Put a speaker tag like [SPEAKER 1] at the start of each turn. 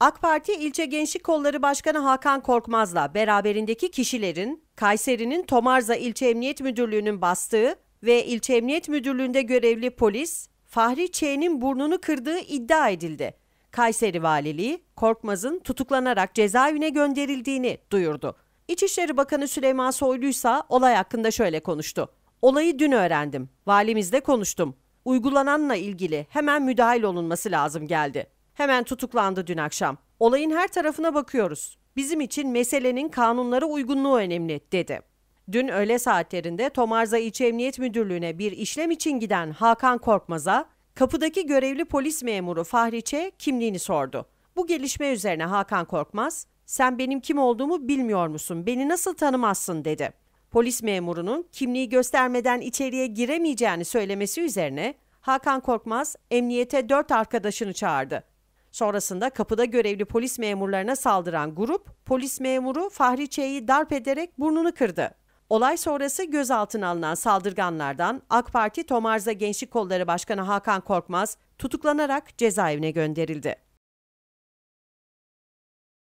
[SPEAKER 1] AK Parti İlçe Gençlik Kolları Başkanı Hakan Korkmaz'la beraberindeki kişilerin Kayseri'nin Tomarza İlçe Emniyet Müdürlüğü'nün bastığı ve İlçe Emniyet Müdürlüğü'nde görevli polis Fahri Ç'nin burnunu kırdığı iddia edildi. Kayseri Valiliği Korkmaz'ın tutuklanarak cezaevine gönderildiğini duyurdu. İçişleri Bakanı Süleyman Soylu ise olay hakkında şöyle konuştu. Olayı dün öğrendim. Valimizle konuştum. Uygulananla ilgili hemen müdahil olunması lazım geldi hemen tutuklandı dün akşam. Olayın her tarafına bakıyoruz. Bizim için meselenin kanunlara uygunluğu önemli dedi. Dün öğle saatlerinde Tomarza İlçe Emniyet Müdürlüğü'ne bir işlem için giden Hakan Korkmaz'a kapıdaki görevli polis memuru Fahriç'e kimliğini sordu. Bu gelişme üzerine Hakan Korkmaz, "Sen benim kim olduğumu bilmiyor musun? Beni nasıl tanımazsın?" dedi. Polis memurunun kimliği göstermeden içeriye giremeyeceğini söylemesi üzerine Hakan Korkmaz emniyete dört arkadaşını çağırdı. Sonrasında kapıda görevli polis memurlarına saldıran grup polis memuru Fahri Ç'yi darp ederek burnunu kırdı. Olay sonrası gözaltına alınan saldırganlardan AK Parti Tomarza Gençlik Kolları Başkanı Hakan Korkmaz tutuklanarak cezaevine gönderildi.